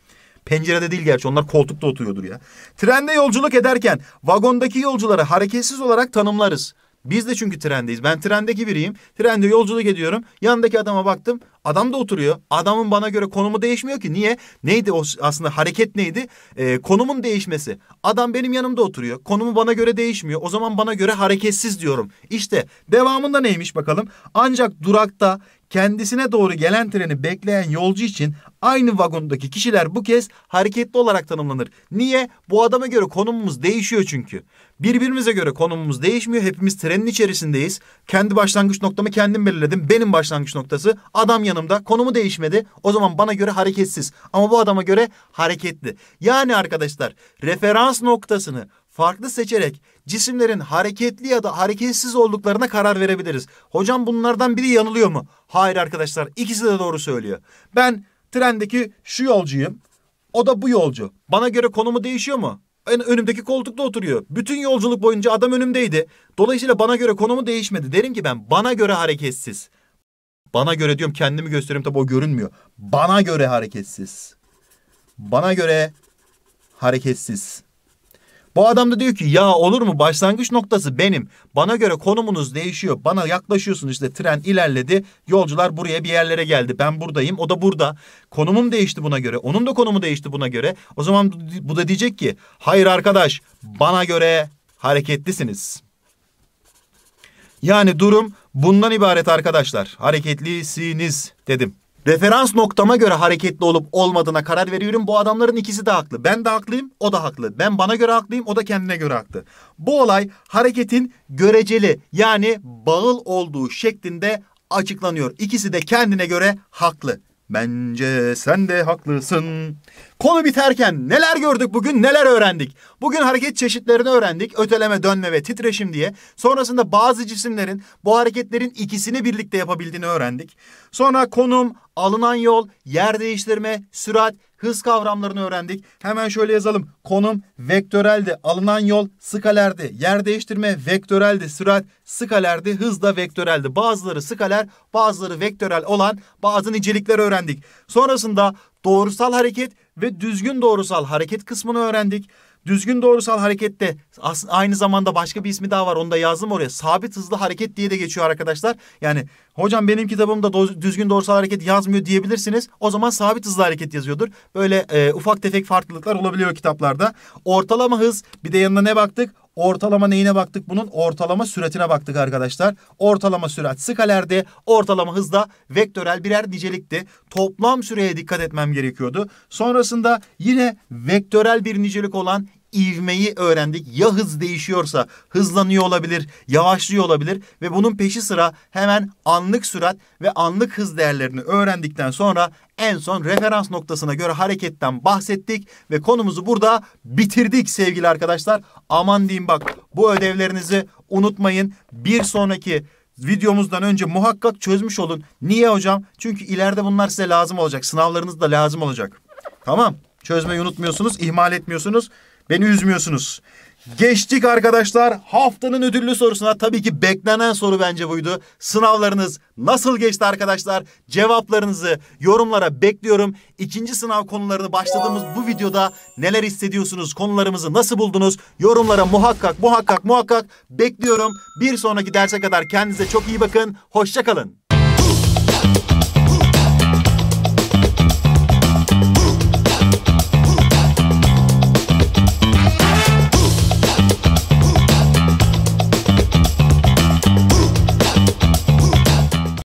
Pencerede değil gerçi onlar koltukta oturuyordur ya. Trende yolculuk ederken vagondaki yolcuları hareketsiz olarak tanımlarız. Biz de çünkü trendeyiz. Ben trendeki biriyim. Trende yolculuk ediyorum. Yandaki adama baktım. Adam da oturuyor. Adamın bana göre konumu değişmiyor ki. Niye? Neydi o aslında hareket neydi? E, konumun değişmesi. Adam benim yanımda oturuyor. Konumu bana göre değişmiyor. O zaman bana göre hareketsiz diyorum. İşte devamında neymiş bakalım. Ancak durakta kendisine doğru gelen treni bekleyen yolcu için aynı vagondaki kişiler bu kez hareketli olarak tanımlanır. Niye? Bu adama göre konumumuz değişiyor çünkü. Birbirimize göre konumumuz değişmiyor. Hepimiz trenin içerisindeyiz. Kendi başlangıç noktamı kendim belirledim. Benim başlangıç noktası. Adam yanımda. Konumu değişmedi. O zaman bana göre hareketsiz. Ama bu adama göre hareketli. Yani arkadaşlar referans noktasını farklı seçerek cisimlerin hareketli ya da hareketsiz olduklarına karar verebiliriz. Hocam bunlardan biri yanılıyor mu? Hayır arkadaşlar ikisi de doğru söylüyor. Ben trendeki şu yolcuyum. O da bu yolcu. Bana göre konumu değişiyor mu? önümdeki koltukta oturuyor. Bütün yolculuk boyunca adam önümdeydi. Dolayısıyla bana göre konumu değişmedi. Derim ki ben bana göre hareketsiz. Bana göre diyorum kendimi gösteriyorum tabi o görünmüyor. Bana göre hareketsiz. Bana göre hareketsiz. Bu adam da diyor ki ya olur mu başlangıç noktası benim. Bana göre konumunuz değişiyor. Bana yaklaşıyorsun işte tren ilerledi. Yolcular buraya bir yerlere geldi. Ben buradayım. O da burada. Konumum değişti buna göre. Onun da konumu değişti buna göre. O zaman bu da diyecek ki hayır arkadaş bana göre hareketlisiniz. Yani durum bundan ibaret arkadaşlar. Hareketlisiniz dedim referans noktama göre hareketli olup olmadığına karar veriyorum. Bu adamların ikisi de haklı. Ben de haklıyım, o da haklı. Ben bana göre haklıyım, o da kendine göre haklı. Bu olay hareketin göreceli yani bağıl olduğu şeklinde açıklanıyor. İkisi de kendine göre haklı. Bence sen de haklısın. Konu biterken neler gördük bugün neler öğrendik? Bugün hareket çeşitlerini öğrendik. Öteleme, dönme ve titreşim diye. Sonrasında bazı cisimlerin bu hareketlerin ikisini birlikte yapabildiğini öğrendik. Sonra konum, alınan yol, yer değiştirme, sürat, hız kavramlarını öğrendik. Hemen şöyle yazalım. Konum vektöreldi, alınan yol skalerdi. Yer değiştirme vektöreldi, sürat skalerdi, hız da vektöreldi. Bazıları skaler, bazıları vektörel olan bazı nicelikler öğrendik. Sonrasında doğrusal hareket ve düzgün doğrusal hareket kısmını öğrendik. Düzgün doğrusal hareket de aynı zamanda başka bir ismi daha var. Onu da yazdım oraya. Sabit hızlı hareket diye de geçiyor arkadaşlar. Yani hocam benim kitabımda do düzgün doğrusal hareket yazmıyor diyebilirsiniz. O zaman sabit hızlı hareket yazıyordur. Böyle e, ufak tefek farklılıklar olabiliyor kitaplarda. Ortalama hız bir de yanına ne baktık? Ortalama neyine baktık bunun? Ortalama süretine baktık arkadaşlar. Ortalama sürat skalerdi. Ortalama hızda, vektörel birer nicelikti. Toplam süreye dikkat etmem gerekiyordu. Sonrasında yine vektörel bir nicelik olan ivmeyi öğrendik. Ya hız değişiyorsa hızlanıyor olabilir, yavaşlıyor olabilir ve bunun peşi sıra hemen anlık sürat ve anlık hız değerlerini öğrendikten sonra en son referans noktasına göre hareketten bahsettik ve konumuzu burada bitirdik sevgili arkadaşlar. Aman diyeyim bak bu ödevlerinizi unutmayın. Bir sonraki videomuzdan önce muhakkak çözmüş olun. Niye hocam? Çünkü ileride bunlar size lazım olacak. Sınavlarınız da lazım olacak. Tamam. Çözmeyi unutmuyorsunuz, ihmal etmiyorsunuz. Beni üzmüyorsunuz. Geçtik arkadaşlar haftanın ödüllü sorusuna. Tabii ki beklenen soru bence buydu. Sınavlarınız nasıl geçti arkadaşlar? Cevaplarınızı yorumlara bekliyorum. İkinci sınav konularını başladığımız bu videoda neler hissediyorsunuz? Konularımızı nasıl buldunuz? Yorumlara muhakkak muhakkak muhakkak bekliyorum. Bir sonraki derse kadar kendinize çok iyi bakın. Hoşçakalın.